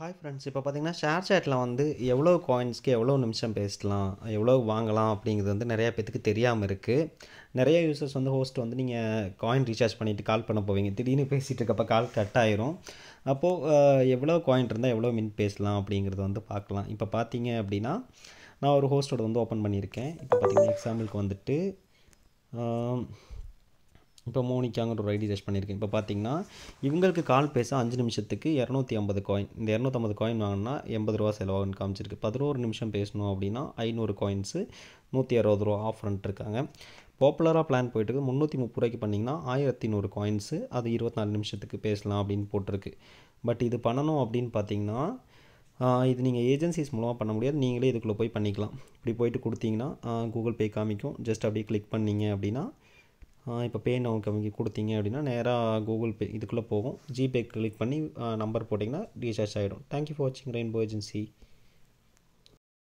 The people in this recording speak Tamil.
ஹாய் ஃப்ரெண்ட்ஸ் இப்போ பார்த்தீங்கன்னா ஷேர் சேட்டில் வந்து எவ்வளோ காயின்ஸ்க்கு எவ்வளோ நிமிஷம் பேசலாம் எவ்வளோ வாங்கலாம் அப்படிங்கிறது வந்து நிறையா பேத்துக்கு தெரியாமல் இருக்குது நிறைய யூசர்ஸ் வந்து ஹோஸ்ட் வந்து நீங்கள் காயின் ரீசார்ஜ் பண்ணிவிட்டு கால் பண்ண போவீங்க திடீர்னு பேசிகிட்டு இருக்கப்போ கால் கட் ஆயிரும் அப்போது எவ்வளோ காயின் இருந்தால் எவ்வளோ மின் பேசலாம் அப்படிங்கிறது வந்து பார்க்கலாம் இப்போ பார்த்தீங்க அப்படின்னா நான் ஒரு ஹோஸ்டோட வந்து ஓப்பன் பண்ணியிருக்கேன் இப்போ பார்த்தீங்கன்னா எக்ஸாம்பிளுக்கு வந்துட்டு இப்போ மோனிக்காங்கிற ஒரு ஐடி ரெஸ்ட் பண்ணியிருக்கேன் இப்போ பார்த்தீங்கன்னா இவங்களுக்கு கால் பேச அஞ்சு நிமிஷத்துக்கு இரநூத்தி ஐம்பது காயின் இந்த இரநூத்தம்பது காயின் வாங்கினா எண்பது ரூபா செலவாகுன்னு காமிச்சிருக்கு பதினோரு நிமிஷம் பேசணும் அப்படின்னா ஐநூறு காயின்ஸு நூற்றி அறுபது ரூபா ஆஃப் இருக்காங்க பாப்புலராக பிளான் போயிட்டு முந்நூற்றி முப்பது ரூபாய்க்கு பண்ணிங்கன்னா ஆயிரத்தி நூறு காயின்ஸு அது இருபத்தி நாலு நிமிஷத்துக்கு பேசலாம் அப்படின்னு போட்டிருக்கு பட் இது பண்ணணும் அப்படின்னு பார்த்தீங்கன்னா இது நீங்கள் ஏஜென்சிஸ் மூலமாக பண்ண முடியாது நீங்களே இதுக்குள்ளே போய் பண்ணிக்கலாம் இப்படி போயிட்டு கொடுத்தீங்கன்னா கூகுள் பே காமிக்கும் ஜஸ்ட் அப்படியே கிளிக் பண்ணிங்க அப்படின்னா இப்போ பே நான் அவங்க கொடுத்தீங்க அப்படின்னா நேராக கூகுள் பே இதுக்குள்ளே போகும் ஜிபே கிளிக் பண்ணி நம்பர் போட்டிங்கன்னா ரீசார்ஜ் ஆகிடும் தேங்க்யூ ஃபார் வாட்சிங் ரெயின்போ ஏஜென்சி